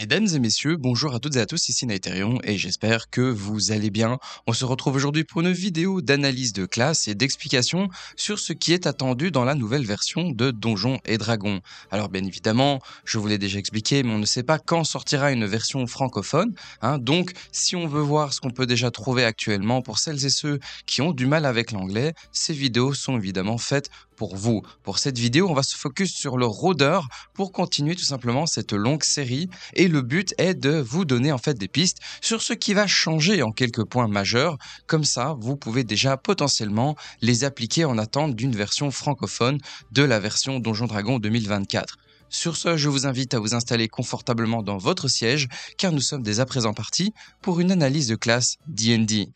Mesdames et messieurs, bonjour à toutes et à tous, ici Naïterion et j'espère que vous allez bien. On se retrouve aujourd'hui pour une vidéo d'analyse de classe et d'explication sur ce qui est attendu dans la nouvelle version de Donjons et Dragons. Alors bien évidemment, je vous l'ai déjà expliqué, mais on ne sait pas quand sortira une version francophone, hein. donc si on veut voir ce qu'on peut déjà trouver actuellement pour celles et ceux qui ont du mal avec l'anglais, ces vidéos sont évidemment faites pour vous. Pour cette vidéo, on va se focus sur le rôdeur pour continuer tout simplement cette longue série et le but est de vous donner en fait des pistes sur ce qui va changer en quelques points majeurs. Comme ça, vous pouvez déjà potentiellement les appliquer en attente d'une version francophone de la version Donjon Dragon 2024. Sur ce, je vous invite à vous installer confortablement dans votre siège car nous sommes dès à présent partis pour une analyse de classe D&D.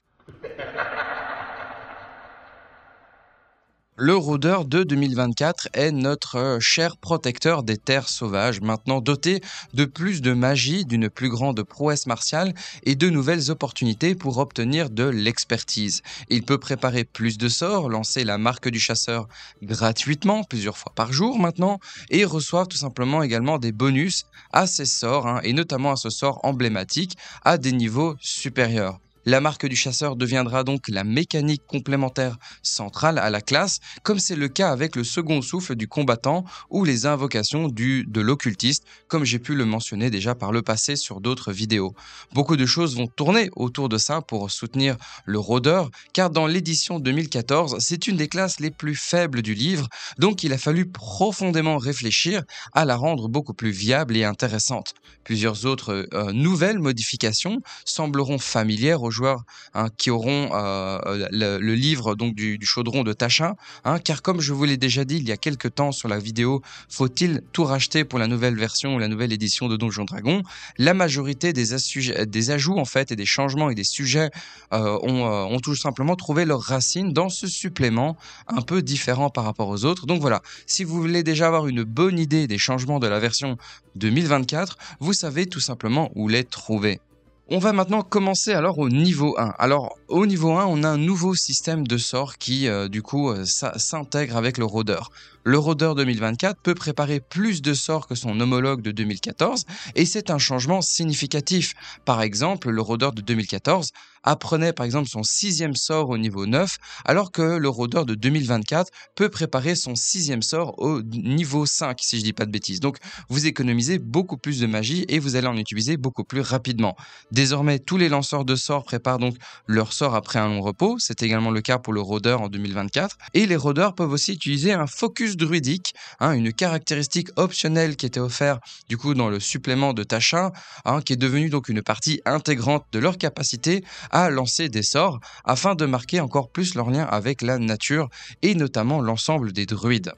le rôdeur de 2024 est notre euh, cher protecteur des terres sauvages, maintenant doté de plus de magie, d'une plus grande prouesse martiale et de nouvelles opportunités pour obtenir de l'expertise. Il peut préparer plus de sorts, lancer la marque du chasseur gratuitement plusieurs fois par jour maintenant et reçoit tout simplement également des bonus à ses sorts hein, et notamment à ce sort emblématique à des niveaux supérieurs. La marque du chasseur deviendra donc la mécanique complémentaire centrale à la classe, comme c'est le cas avec le second souffle du combattant ou les invocations du, de l'occultiste, comme j'ai pu le mentionner déjà par le passé sur d'autres vidéos. Beaucoup de choses vont tourner autour de ça pour soutenir le rôdeur, car dans l'édition 2014, c'est une des classes les plus faibles du livre, donc il a fallu profondément réfléchir à la rendre beaucoup plus viable et intéressante. Plusieurs autres euh, nouvelles modifications sembleront familières joueurs hein, qui auront euh, euh, le, livre donc du, chaudron de Tachin. Hein, car comme je vous l'ai déjà dit il y a quelques temps sur la vidéo, faut-il tout racheter pour la nouvelle version ou la nouvelle édition de Donjon Dragon La majorité des, des, ajouts en fait et des changements et des sujets euh, ont, ont, tout simplement trouvé leurs racines dans ce supplément un peu différent par rapport aux autres. Donc voilà, si vous voulez déjà avoir une bonne idée des changements de la version 2024, vous savez tout simplement où les trouver. On va maintenant commencer alors au niveau 1. Alors au niveau 1, on a un nouveau système de sort qui euh, du coup euh, s'intègre avec le rôdeur. Le rôdeur 2024 peut préparer plus de sorts que son homologue de 2014 et c'est un changement significatif. Par exemple, le rôdeur de 2014 apprenait par exemple son sixième sort au niveau 9, alors que le rôdeur de 2024 peut préparer son sixième sort au niveau 5, si je dis pas de bêtises. Donc vous économisez beaucoup plus de magie et vous allez en utiliser beaucoup plus rapidement. Désormais, tous les lanceurs de sorts préparent donc leur sort après un long repos, c'est également le cas pour le rôdeur en 2024, et les rôdeurs peuvent aussi utiliser un focus druidique, hein, une caractéristique optionnelle qui était offerte du coup dans le supplément de Tachin, hein, qui est devenue donc une partie intégrante de leur capacité à lancer des sorts afin de marquer encore plus leur lien avec la nature et notamment l'ensemble des druides.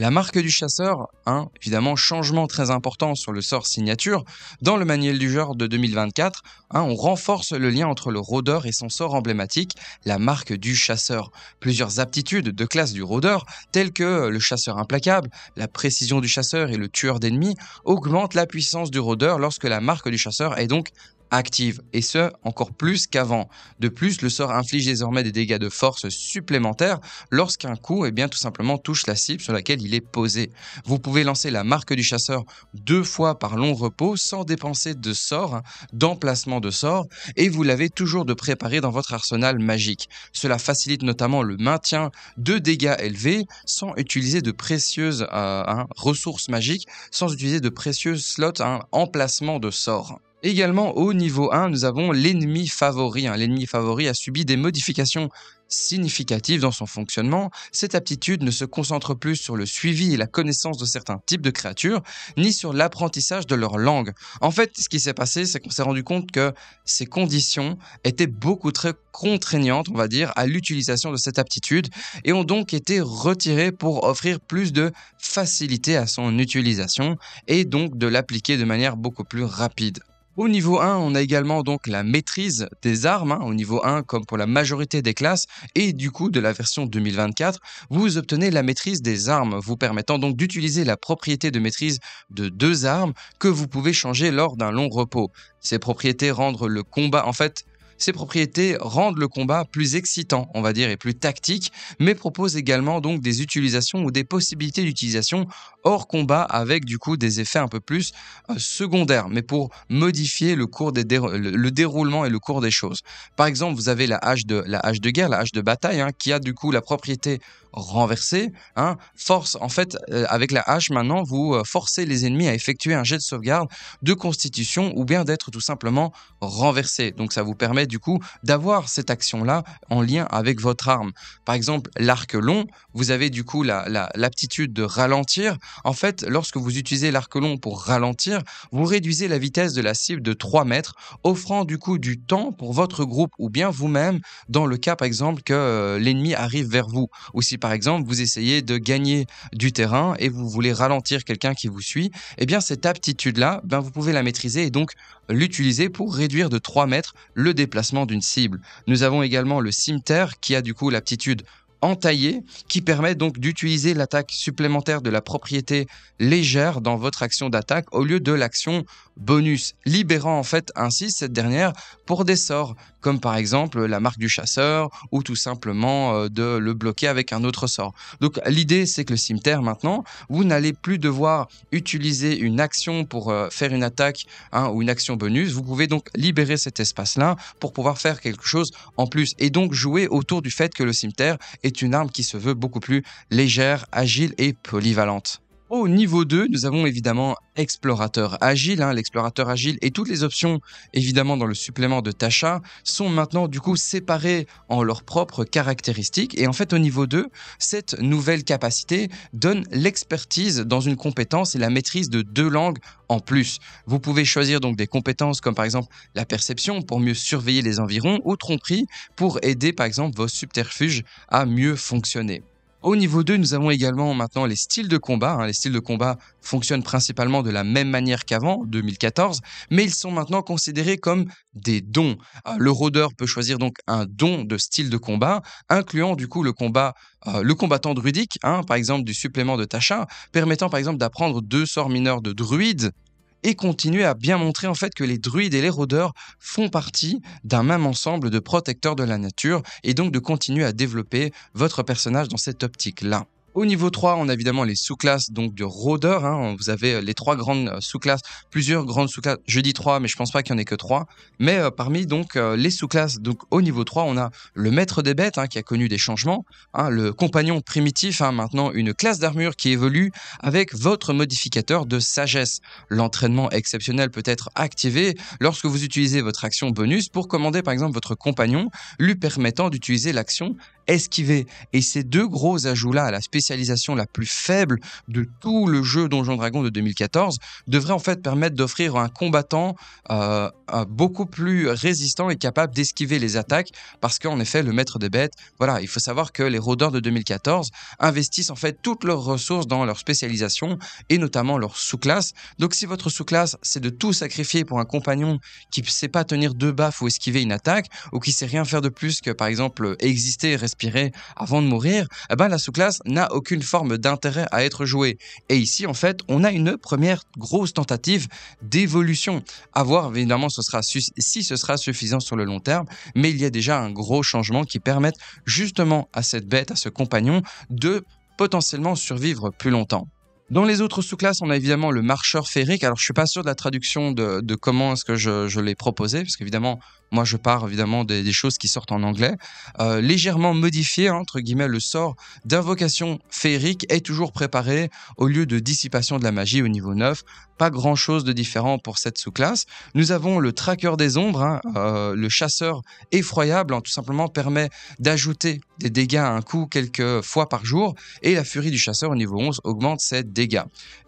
La marque du chasseur, hein, évidemment changement très important sur le sort signature, dans le manuel du genre de 2024, hein, on renforce le lien entre le rôdeur et son sort emblématique, la marque du chasseur. Plusieurs aptitudes de classe du rôdeur, telles que le chasseur implacable, la précision du chasseur et le tueur d'ennemis, augmentent la puissance du rôdeur lorsque la marque du chasseur est donc active, et ce, encore plus qu'avant. De plus, le sort inflige désormais des dégâts de force supplémentaires lorsqu'un coup eh bien, tout simplement touche la cible sur laquelle il est posé. Vous pouvez lancer la marque du chasseur deux fois par long repos sans dépenser de sort, hein, d'emplacement de sort, et vous l'avez toujours de préparer dans votre arsenal magique. Cela facilite notamment le maintien de dégâts élevés sans utiliser de précieuses euh, hein, ressources magiques, sans utiliser de précieuses slots, hein, emplacement de sort. Également au niveau 1, nous avons l'ennemi favori. Hein. L'ennemi favori a subi des modifications significatives dans son fonctionnement. Cette aptitude ne se concentre plus sur le suivi et la connaissance de certains types de créatures, ni sur l'apprentissage de leur langue. En fait, ce qui s'est passé, c'est qu'on s'est rendu compte que ces conditions étaient beaucoup très contraignantes, on va dire, à l'utilisation de cette aptitude, et ont donc été retirées pour offrir plus de facilité à son utilisation, et donc de l'appliquer de manière beaucoup plus rapide. Au niveau 1, on a également donc la maîtrise des armes, hein, au niveau 1 comme pour la majorité des classes, et du coup de la version 2024, vous obtenez la maîtrise des armes, vous permettant donc d'utiliser la propriété de maîtrise de deux armes que vous pouvez changer lors d'un long repos. Ces propriétés rendent le combat, en fait, ces propriétés rendent le combat plus excitant, on va dire, et plus tactique, mais proposent également donc des utilisations ou des possibilités d'utilisation hors combat avec du coup des effets un peu plus euh, secondaires, mais pour modifier le cours des le déroulement et le cours des choses. Par exemple, vous avez la hache de, la hache de guerre, la hache de bataille, hein, qui a du coup la propriété renversée, hein. force. En fait, euh, avec la hache, maintenant, vous euh, forcez les ennemis à effectuer un jet de sauvegarde de constitution ou bien d'être tout simplement renversé. Donc ça vous permet du coup d'avoir cette action-là en lien avec votre arme. Par exemple, l'arc long, vous avez du coup l'aptitude de ralentir. En fait, lorsque vous utilisez l'arc long pour ralentir, vous réduisez la vitesse de la cible de 3 mètres, offrant du coup du temps pour votre groupe ou bien vous-même dans le cas par exemple que euh, l'ennemi arrive vers vous. Ou si par exemple vous essayez de gagner du terrain et vous voulez ralentir quelqu'un qui vous suit, eh bien cette aptitude-là, ben, vous pouvez la maîtriser et donc l'utiliser pour réduire de 3 mètres le déplacement d'une cible. Nous avons également le cimeterre qui a du coup l'aptitude entaillée qui permet donc d'utiliser l'attaque supplémentaire de la propriété légère dans votre action d'attaque au lieu de l'action bonus, libérant en fait ainsi cette dernière pour des sorts, comme par exemple la marque du chasseur ou tout simplement euh, de le bloquer avec un autre sort. Donc l'idée c'est que le cimetière maintenant, vous n'allez plus devoir utiliser une action pour euh, faire une attaque hein, ou une action bonus, vous pouvez donc libérer cet espace-là pour pouvoir faire quelque chose en plus et donc jouer autour du fait que le cimetière est une arme qui se veut beaucoup plus légère, agile et polyvalente. Au niveau 2, nous avons évidemment Explorateur Agile. Hein. L'explorateur Agile et toutes les options, évidemment, dans le supplément de Tasha sont maintenant du coup séparées en leurs propres caractéristiques. Et en fait, au niveau 2, cette nouvelle capacité donne l'expertise dans une compétence et la maîtrise de deux langues en plus. Vous pouvez choisir donc des compétences comme par exemple la perception pour mieux surveiller les environs ou tromperie pour aider par exemple vos subterfuges à mieux fonctionner. Au niveau 2, nous avons également maintenant les styles de combat. Hein. Les styles de combat fonctionnent principalement de la même manière qu'avant, 2014, mais ils sont maintenant considérés comme des dons. Euh, le rôdeur peut choisir donc un don de style de combat, incluant du coup le combat, euh, le combattant druidique, hein, par exemple du supplément de Tacha, permettant par exemple d'apprendre deux sorts mineurs de druide et continuer à bien montrer en fait que les druides et les rôdeurs font partie d'un même ensemble de protecteurs de la nature et donc de continuer à développer votre personnage dans cette optique-là. Au niveau 3, on a évidemment les sous-classes donc de rôdeurs. Hein. Vous avez euh, les trois grandes euh, sous-classes, plusieurs grandes sous-classes. Je dis trois, mais je pense pas qu'il y en ait que trois. Mais euh, parmi donc les sous-classes, donc au niveau 3, on a le maître des bêtes hein, qui a connu des changements, hein, le compagnon primitif, maintenant une classe d'armure qui évolue avec votre modificateur de sagesse. L'entraînement exceptionnel peut être activé lorsque vous utilisez votre action bonus pour commander par exemple votre compagnon, lui permettant d'utiliser l'action esquiver. Et ces deux gros ajouts-là à la spécialisation la plus faible de tout le jeu Donjon Dragon de 2014 devraient en fait permettre d'offrir un combattant euh, beaucoup plus résistant et capable d'esquiver les attaques parce qu'en effet, le maître des bêtes, voilà, il faut savoir que les rôdeurs de 2014 investissent en fait toutes leurs ressources dans leur spécialisation et notamment leur sous-classe. Donc si votre sous-classe, c'est de tout sacrifier pour un compagnon qui ne sait pas tenir deux baffes ou esquiver une attaque ou qui sait rien faire de plus que par exemple exister et avant de mourir, eh ben, la sous-classe n'a aucune forme d'intérêt à être jouée. Et ici, en fait, on a une première grosse tentative d'évolution. À voir, évidemment, si ce sera suffisant sur le long terme, mais il y a déjà un gros changement qui permette justement à cette bête, à ce compagnon, de potentiellement survivre plus longtemps. Dans les autres sous-classes, on a évidemment le marcheur féerique. Alors, je suis pas sûr de la traduction de, comment est-ce que je, l'ai proposé, parce qu'évidemment, moi, je pars évidemment des, choses qui sortent en anglais. Euh, légèrement modifié, hein, entre guillemets, le sort d'invocation féerique est toujours préparé au lieu de dissipation de la magie au niveau 9. Pas grand-chose de différent pour cette sous-classe. Nous avons le traqueur des ombres, hein, euh, le chasseur effroyable, hein, tout simplement permet d'ajouter des dégâts à un coup quelques fois par jour. Et la furie du chasseur au niveau 11 augmente cette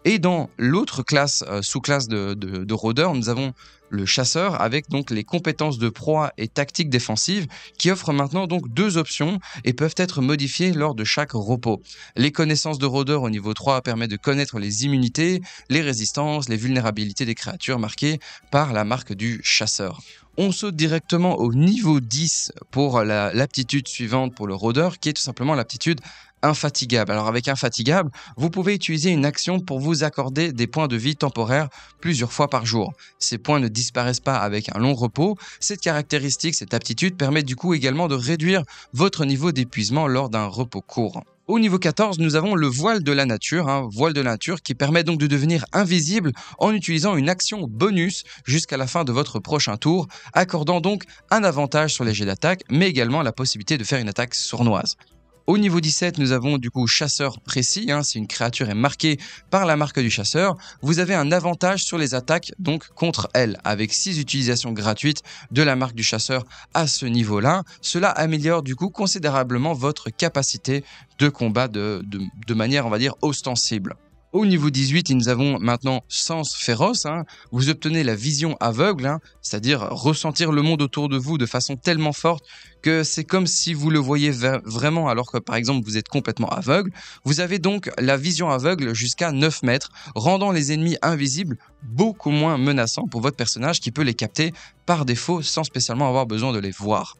et dans l'autre classe, euh, sous-classe de, de, rôdeur, nous avons le chasseur avec donc les compétences de proie et tactique défensive qui offrent maintenant donc deux options et peuvent être modifiées lors de chaque repos. Les connaissances de rôdeur au niveau 3 permettent de connaître les immunités, les résistances, les vulnérabilités des créatures marquées par la marque du chasseur. On saute directement au niveau 10 pour l'aptitude suivante pour le rôdeur, qui est tout simplement l'aptitude infatigable. Alors avec infatigable, vous pouvez utiliser une action pour vous accorder des points de vie temporaires plusieurs fois par jour. Ces points ne disparaissent pas avec un long repos. Cette caractéristique, cette aptitude permet du coup également de réduire votre niveau d'épuisement lors d'un repos court. Au niveau 14, nous avons le voile de la nature, hein, voile de nature qui permet donc de devenir invisible en utilisant une action bonus jusqu'à la fin de votre prochain tour, accordant donc un avantage sur les jets d'attaque, mais également la possibilité de faire une attaque sournoise. Au niveau 17, nous avons du coup chasseur précis. Hein, si une créature est marquée par la marque du chasseur, vous avez un avantage sur les attaques donc contre elle, avec 6 utilisations gratuites de la marque du chasseur à ce niveau-là. Cela améliore du coup considérablement votre capacité de combat de manière, on va dire, ostensible. Au niveau 18, nous avons maintenant sens féroce. Hein. Vous obtenez la vision aveugle, hein, c'est-à-dire ressentir le monde autour de vous de façon tellement forte que c'est comme si vous le voyez vraiment alors que par exemple vous êtes complètement aveugle. Vous avez donc la vision aveugle jusqu'à 9 mètres, rendant les ennemis invisibles beaucoup moins menaçants pour votre personnage qui peut les capter par défaut sans spécialement avoir besoin de les voir.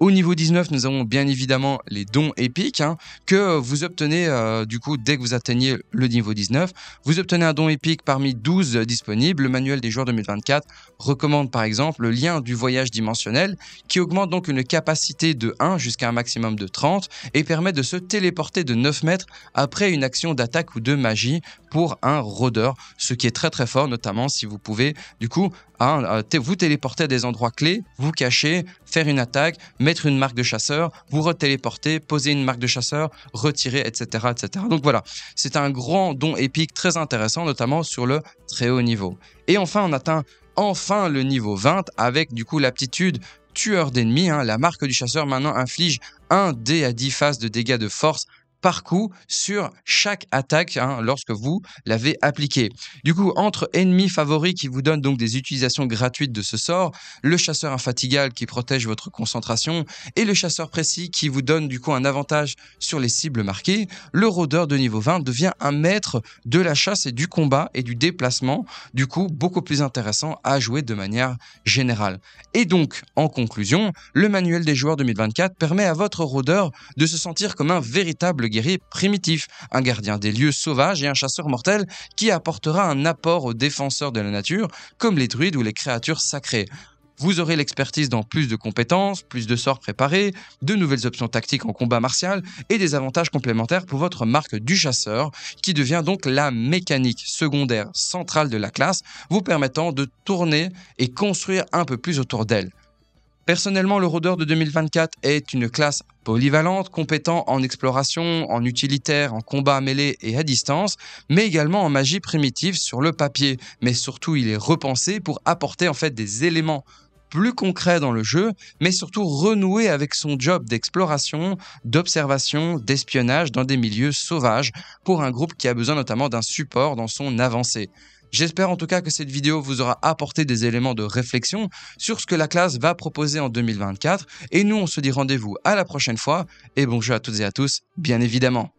Au niveau 19, nous avons bien évidemment les dons épiques hein, que vous obtenez euh, du coup dès que vous atteignez le niveau 19. Vous obtenez un don épique parmi 12 disponibles. Le manuel des joueurs 2024 recommande par exemple le lien du voyage dimensionnel qui augmente donc une capacité de 1 jusqu'à un maximum de 30 et permet de se téléporter de 9 mètres après une action d'attaque ou de magie pour un rôdeur, ce qui est très très fort notamment si vous pouvez du coup Hein, euh, vous téléporter à des endroits clés, vous cacher, faire une attaque, mettre une marque de chasseur, vous retéléporter, poser une marque de chasseur, retirer, etc. etc. Donc voilà, c'est un grand don épique très intéressant, notamment sur le très haut niveau. Et enfin, on atteint enfin le niveau 20 avec du coup l'aptitude tueur d'ennemis. Hein. la marque du chasseur maintenant inflige un d à 10 phases de dégâts de force par coup sur chaque attaque hein, lorsque vous l'avez appliqué. Du coup, entre ennemis favoris qui vous donnent donc des utilisations gratuites de ce sort, le chasseur infatigable qui protège votre concentration et le chasseur précis qui vous donne du coup un avantage sur les cibles marquées, le rôdeur de niveau 20 devient un maître de la chasse et du combat et du déplacement, du coup beaucoup plus intéressant à jouer de manière générale. Et donc, en conclusion, le manuel des joueurs 2024 permet à votre rôdeur de se sentir comme un véritable guerrier primitif, un gardien des lieux sauvages et un chasseur mortel qui apportera un apport aux défenseurs de la nature, comme les druides ou les créatures sacrées. Vous aurez l'expertise dans plus de compétences, plus de sorts préparés, de nouvelles options tactiques en combat martial et des avantages complémentaires pour votre marque du chasseur, qui devient donc la mécanique secondaire centrale de la classe, vous permettant de tourner et construire un peu plus autour d'elle. Personnellement, le rôdeur de 2024 est une classe polyvalente, compétent en exploration, en utilitaire, en combat mêlé et à distance, mais également en magie primitive sur le papier. Mais surtout, il est repensé pour apporter en fait des éléments plus concrets dans le jeu, mais surtout renouer avec son job d'exploration, d'observation, d'espionnage dans des milieux sauvages pour un groupe qui a besoin notamment d'un support dans son avancée. J'espère en tout cas que cette vidéo vous aura apporté des éléments de réflexion sur ce que la classe va proposer en 2024 et nous on se dit rendez-vous à la prochaine fois et bonjour à toutes et à tous bien évidemment.